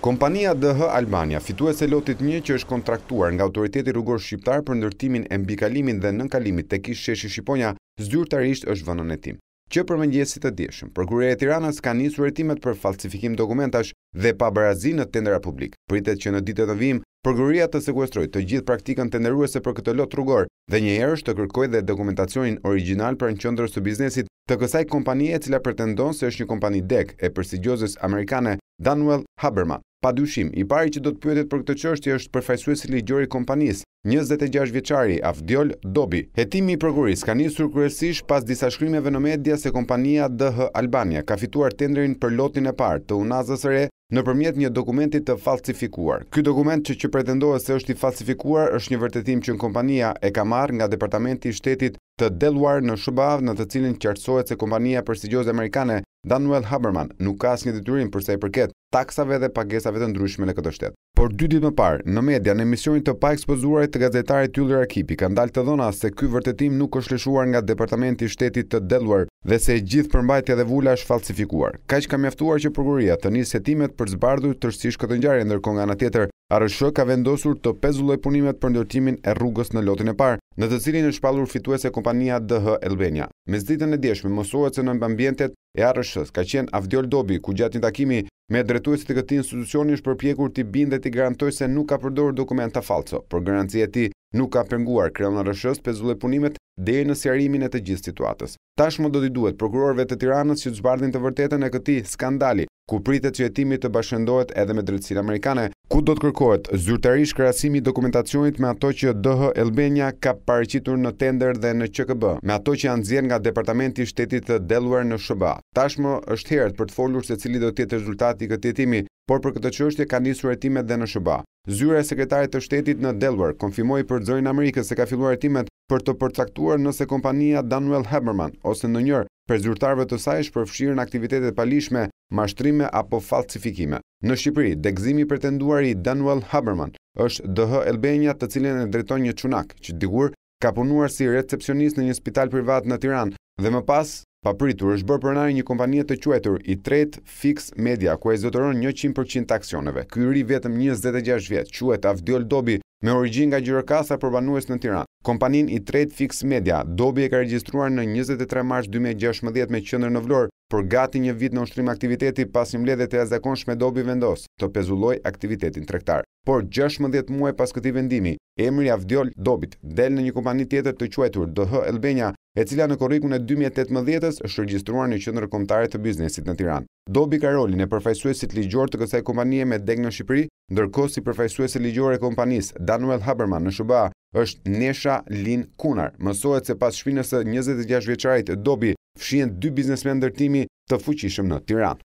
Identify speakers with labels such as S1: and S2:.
S1: Kompania DH Albania fituese lotit 1 që është kontraktuar nga autoriteti rrugor shqiptar për ndërtimin e mbikalimin dhe nënkalimit tek ish sheshi Shqiponia, zyrtarisht është vënë në tim. Që për mëngjesit të djeshëm, prokuroria e Tiranës ka nisur hetimet për falsifikim dokumentash dhe pabarazi në tendera publik. Pritet që në ditët e vijim, prokuroria të sekuestrojë të gjithë praktikën tenderuese për këtë lot rrugor dhe një herë të kërkojë dhe dokumentacionin origjinal për në qendrën e biznesit të kësaj kompanie e cila pretendon se është një kompani DEC e prestigjioze amerikane Daniel Haberman. Pa dyshim, i pari që do të pyetet për këtë qështje është përfajsuesi ligjori kompanis, 26 vjeqari, Avdjol Dobi. Hetimi i përguris ka njësur kërësish pas disa shkrymeve në media se kompania DH Albania ka fituar tenderin për lotin e partë të unazës re në përmjet një dokumentit të falsifikuar. Ky dokument që që pretendohet se është i falsifikuar është një vërtetim që në kompania e ka marrë nga departamenti shtetit të deluar në shëbav në të cilin qartësohet se kompania përstigjose amerikane Daniel Haberman nuk ka asë një dityrim i përket taksave dhe pagesave të ndryshme në këtë shtet. Por dy ditë më parë, në media, në emisionin të pa ekspozuarit të gazetarit Tyler Akipi, ka dalë të dhona se ky vërtetim nuk është lëshuar nga Departamenti Shtetit të Delaware dhe se gjithë përmbajtja dhe vula është falsifikuar. Kaq ka mjaftuar që prokuroria të një setimet për zbardhur tërësisht këtë ngjarje, ndërkohë nga ana tjetër, ARSH ka vendosur të pezulloj punimet për ndërtimin e rrugës në lotin e parë, në të cilin është palur fituese kompania DH Elbenia. Me zditën e djeshme, mësohet se në mbambjentet e arëshës ka qenë Avdjol Dobi, ku gjatë një takimi me dretuesit të këti institucioni është përpjekur t'i bind dhe t'i garantoj se nuk ka përdorë dokumenta të falco, për e ti nuk ka penguar kreon në arëshës për zule punimet dhe në sjarimin e të gjithë situatës. Tashmë do t'i duhet prokurorve të tiranës që të zbardin të vërtetën e këti skandali, ku pritet që jetimi të bashkëndohet edhe me drejtsinë amerikane, ku do të kërkohet zyrtarisht krahasimi i dokumentacionit me ato që DH Elbenia ka paraqitur në tender dhe në QKB, me ato që janë nxjerrë nga Departamenti i Shtetit të Delaware në SBA. Tashmë është herët për të folur se cili do të jetë rezultati i këtij hetimi, por për këtë çështje kanë nisur hetimet dhe në SBA. Zyra e sekretarit të shtetit në Delaware konfirmoi për zërin Amerikës se ka filluar hetimet për të përcaktuar nëse kompania Daniel Haberman ose ndonjër prej zyrtarëve të saj është përfshirë në aktivitetet palishme mashtrime apo falsifikime. Në Shqipëri, degzimi pretenduar i Daniel Haberman është DH Elbenja të cilin e drejton një qunak, që digur ka punuar si recepcionist në një spital privat në Tiran dhe më pas, papritur është bërë përnari një kompanie të quajtur i Trade Fix Media, ku e zotëron 100% aksioneve. Kyri vetëm 26 vjetë, quhet Avdiol Dobi, me origin nga Gjyrokasa për banues në Tiranë. Kompanin i Trade Fix Media dobi e ka registruar në 23 mars 2016 me qëndër në vlorë, për gati një vit në ushtrim aktiviteti pas një mledhe të jazakon shme dobi vendos të pezulloj aktivitetin trektar. Por 16 muaj pas këti vendimi, emri avdjoll dobit del në një kompani tjetër të quajtur, dhe Elbenja, e cila në korrikun e 2018-ës është regjistruar në qendrën kombëtare të biznesit në Tiranë. Dobi Karolin e përfaqësuesit ligjor të kësaj kompanie me degë në Shqipëri, ndërkohë si përfaqësuesi ligjor e kompanisë Daniel Haberman në SBA është Nesha Lin Kunar. Mësohet se pas shpinës së 26 vjeçarit Dobi fshihen dy biznesmen ndërtimi të fuqishëm në Tiranë.